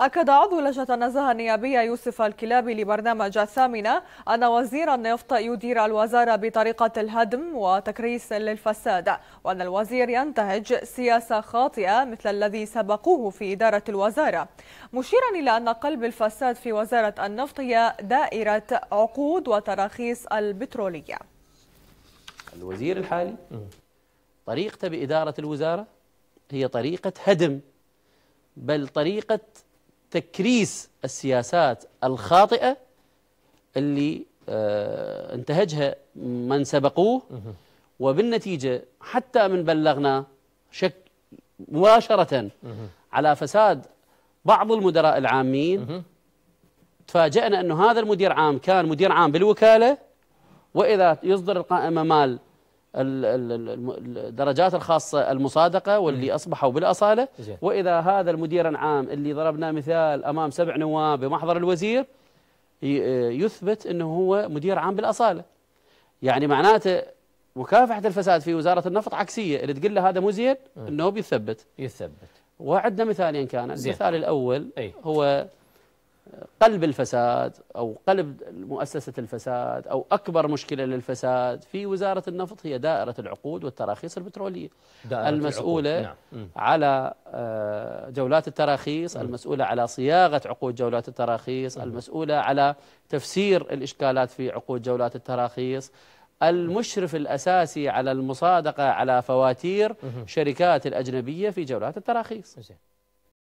أكد عضو لجنة النزاهة النيابية يوسف الكلابي لبرنامج الثامنة أن وزير النفط يدير الوزارة بطريقة الهدم وتكريس للفساد وأن الوزير ينتهج سياسة خاطئة مثل الذي سبقوه في إدارة الوزارة مشيرا إلى أن قلب الفساد في وزارة النفط هي دائرة عقود وتراخيص البترولية الوزير الحالي طريقته بإدارة الوزارة هي طريقة هدم بل طريقة تكريس السياسات الخاطئة اللي آه، انتهجها من سبقوه وبالنتيجة حتى من بلغنا شك مباشرة على فساد بعض المدراء العامين تفاجئنا أنه هذا المدير عام كان مدير عام بالوكالة وإذا يصدر القائمة مال الدرجات الخاصة المصادقة واللي أصبحوا بالأصالة وإذا هذا المدير العام اللي ضربنا مثال أمام سبع نواب بمحضر الوزير آه، يثبت أنه هو مدير عام بالأصالة يعني معناته مكافحة الفساد في وزارة النفط عكسية اللي تقول له هذا مو زين بيثبت يثبت يثبت مثالين كان المثال الأول هو قلب الفساد أو قلب مؤسسة الفساد أو أكبر مشكلة للفساد في وزارة النفط هي دائرة العقود والتراخيص البترولية المسؤولة العقود. نعم. على آه، جولات التراخيص م. المسؤولة على صياغة عقود جولات التراخيص م. المسؤولة على تفسير الإشكالات في عقود جولات التراخيص المشرف الأساسي على المصادقة على فواتير شركات الأجنبية في جولات التراخيص